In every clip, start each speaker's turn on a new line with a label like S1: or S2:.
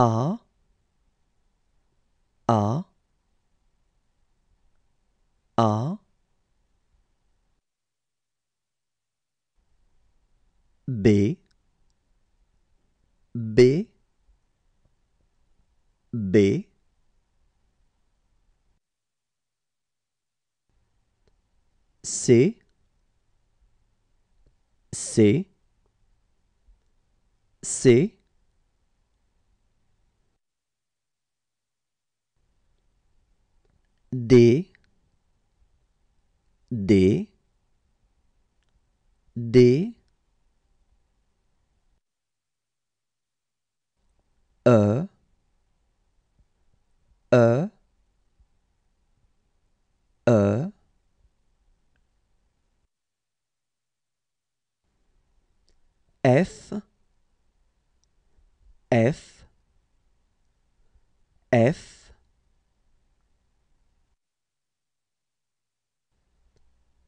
S1: A A A B B B C C C D D D E E E F F F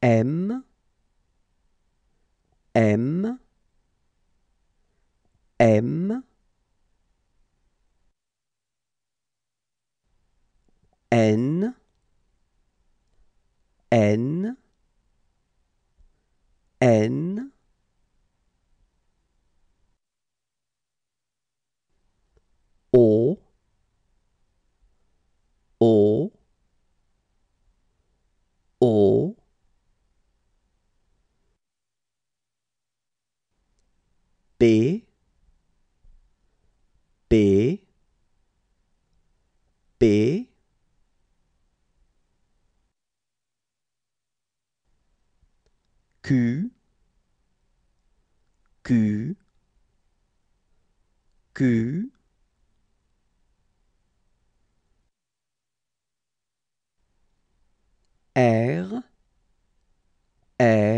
S1: M, M, M, N, N, N, B B B Q Q Q R R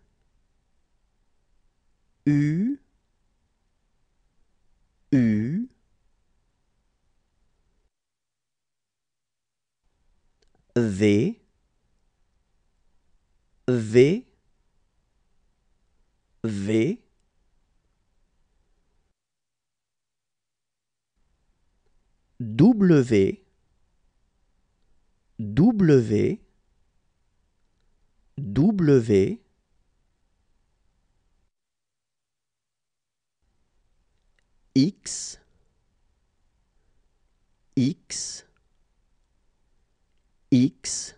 S1: V V V W W W X X x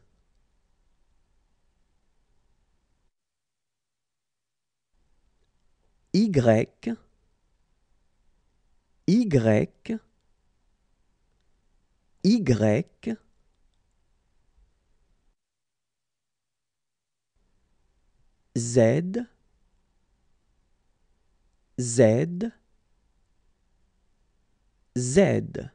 S1: y y y z z z